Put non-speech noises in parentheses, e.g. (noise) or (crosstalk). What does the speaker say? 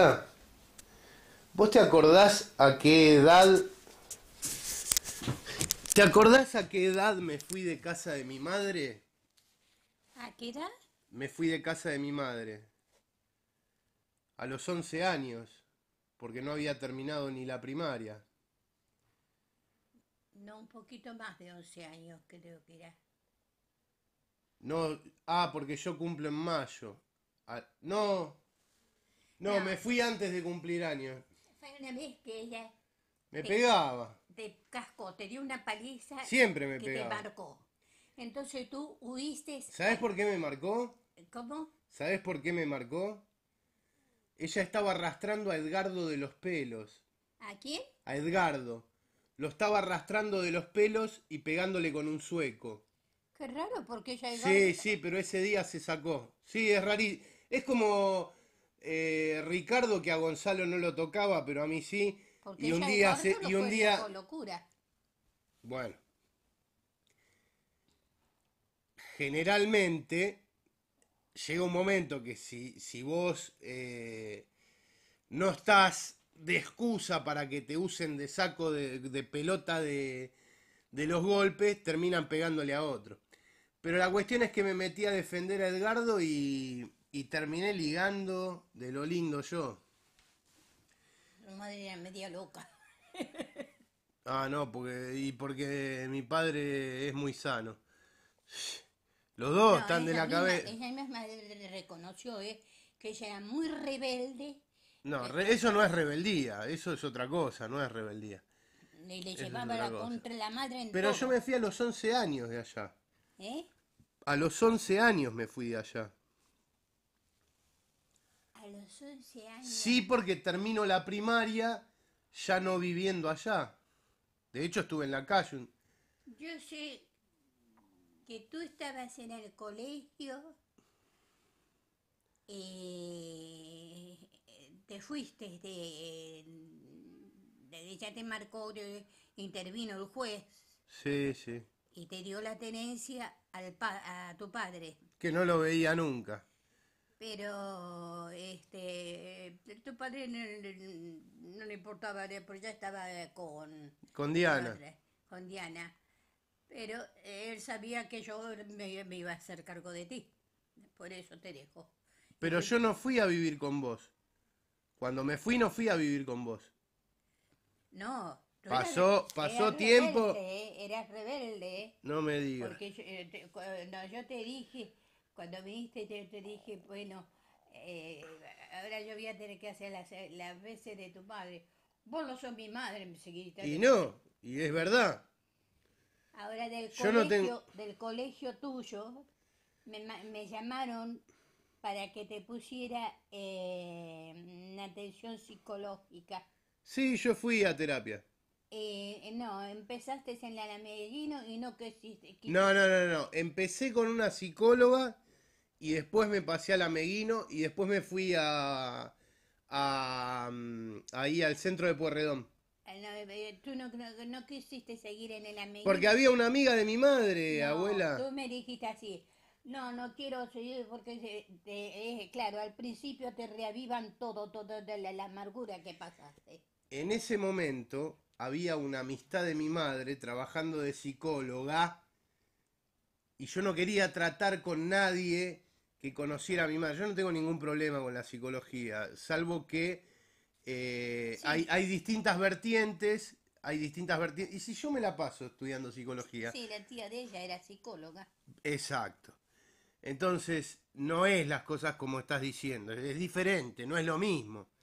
Ah. ¿Vos te acordás a qué edad... ¿Te acordás a qué edad me fui de casa de mi madre? ¿A qué edad? Me fui de casa de mi madre. A los 11 años, porque no había terminado ni la primaria. No, un poquito más de 11 años creo que era. No, ah, porque yo cumplo en mayo. Ah, no, no, me fui antes de cumplir años. Fue una vez que ella. Me pegaba. Te cascó, te dio una paliza. Siempre me que Te marcó. Entonces tú huiste. ¿Sabes por qué me marcó? ¿Cómo? ¿Sabes por qué me marcó? Ella estaba arrastrando a Edgardo de los pelos. ¿A quién? A Edgardo. Lo estaba arrastrando de los pelos y pegándole con un sueco. Qué raro porque ella... Sí, sí, pero ese día se sacó. Sí, es rarísimo. Es como eh, Ricardo, que a Gonzalo no lo tocaba, pero a mí sí. y un día. y un día. Locura. Bueno. Generalmente, llega un momento que si, vos eh, no estás de excusa para que te usen de saco de, pelota de, de los golpes, terminan pegándole a otro. Pero la cuestión es que me metí a defender a Edgardo y y terminé ligando de lo lindo yo. Mi madre era media loca. (laughs) ah, no, porque y porque mi padre es muy sano. Los dos están de la cabeza. Ella misma reconoció eh, que ella era muy rebelde. No, eso no es rebeldía, eso es otra cosa, no es rebeldía. Le, llevaba contra la madre Pero yo me fui a los 11 años de allá. ¿Eh? A los 11 años me fui de allá los 11 años. Sí, porque termino la primaria ya no viviendo allá. De hecho, estuve en la calle. Yo sé que tú estabas en el colegio. Eh, te fuiste de, de, ya te marcó intervino el juez sí sí y te dio la tenencia a tu padre que no lo veía nunca pero este tu padre no, le importaba porque ya estaba con con Diana con Diana pero él sabía que yo me, iba a hacer cargo de ti por eso te dejo pero yo no fui a vivir con vos cuando me fui no fui a vivir con vos no Pasó, pasó tiempo. Rebelde, eras rebelde. No me digas. Porque yo, eh, eh, yo te dije, cuando viniste yo te dije, bueno, eh, ahora yo voy a tener que hacer las, las, veces de tu madre. Vos no sos mi madre, me seguiste. Y no, y es verdad. Ahora del, colegio, del colegio tuyo me, llamaron para que te pusiera eh, una atención psicológica. Sí, yo fui a terapia. Eh, no, empezaste en la Medellín y no que No, no, no, no. Empecé con una psicóloga y después me pasé al Ameguino y después me fui a, a mm, ahí al centro de Puerredón. tú no, quisiste seguir en el Ameguino. Porque había una amiga de mi madre, abuela. Tú me dijiste así. No, no quiero seguir porque, claro, al principio te reavivan todo, todo la amargura que pasaste. En ese momento había una amistad de mi madre trabajando de psicóloga y yo no quería tratar con nadie que conociera a mi madre. Yo no tengo ningún problema con la psicología, salvo que eh, hay, hay, distintas vertientes, hay distintas vertientes. Y si yo me la paso estudiando psicología. Sí, la tía de ella era psicóloga. Exacto. Entonces, no es las cosas como estás diciendo, es diferente, no es lo mismo.